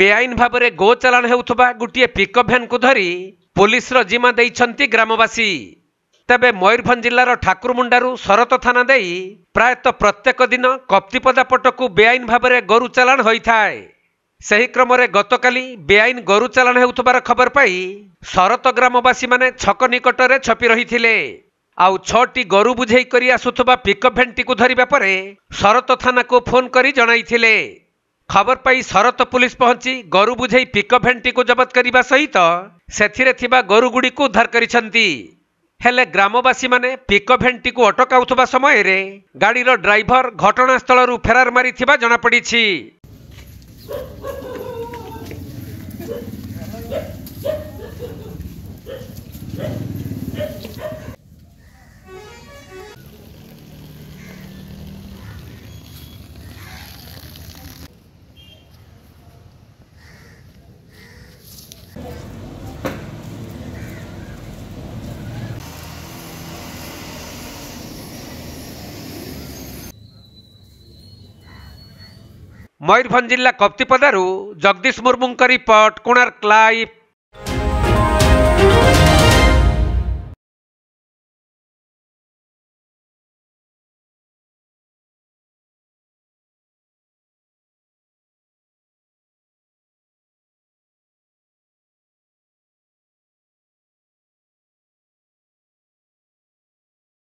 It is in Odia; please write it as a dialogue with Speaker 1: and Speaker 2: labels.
Speaker 1: ବେଆଇନ ଭାବରେ ଗୋଚାଳନ ହେଉଥିବା ଗୋଟିଏ ପିକଅପ୍ ଭ୍ୟାନ୍କୁ ଧରି ପୋଲିସର ଜିମା ଦେଇଛନ୍ତି ଗ୍ରାମବାସୀ ତେବେ ମୟୂରଭଞ୍ଜ ଜିଲ୍ଲାର ଠାକୁରମୁଣ୍ଡାରୁ ଶରତ ଥାନା ଦେଇ ପ୍ରାୟତଃ ପ୍ରତ୍ୟେକ ଦିନ କପ୍ତିପଦା ପଟକୁ ବେଆଇନ ଭାବରେ ଗୋରୁ ଚାଲାଣ ହୋଇଥାଏ ସେହି କ୍ରମରେ ଗତକାଲି ବେଆଇନ ଗୋରୁ ଚାଲାଣ ହେଉଥିବାର ଖବର ପାଇ ଶରତ ଗ୍ରାମବାସୀମାନେ ଛକ ନିକଟରେ ଛପି ରହିଥିଲେ ଆଉ ଛଅଟି ଗୋରୁ ବୁଝେଇ କରି ଆସୁଥିବା ପିକଅପ୍ ଭ୍ୟାନ୍ଟିକୁ ଧରିବା ପରେ ଶରତ ଥାନାକୁ ଫୋନ୍ କରି ଜଣାଇଥିଲେ ଖବର ପାଇ ଶରତ ପୁଲିସ ପହଞ୍ଚି ଗୋରୁ ବୁଝେଇ ପିକ ଭେଣ୍ଟିକୁ ଜବତ କରିବା ସହିତ ସେଥିରେ ଥିବା ଗୋରୁଗୁଡ଼ିକୁ ଉଦ୍ଧାର କରିଛନ୍ତି ହେଲେ ଗ୍ରାମବାସୀମାନେ ପିକ ଭେଣ୍ଟିକୁ ଅଟକାଉଥିବା ସମୟରେ ଗାଡ଼ିର ଡ୍ରାଇଭର ଘଟଣାସ୍ଥଳରୁ ଫେରାର ମାରିଥିବା ଜଣାପଡ଼ିଛି ମୟୂରଭଞ୍ଜ ଜିଲ୍ଲା କପ୍ତିପଦାରୁ ଜଗଦୀଶ ମୁର୍ମୁଙ୍କ ରିପୋର୍ଟ କୋଣାର୍କ ଲାଇଭ୍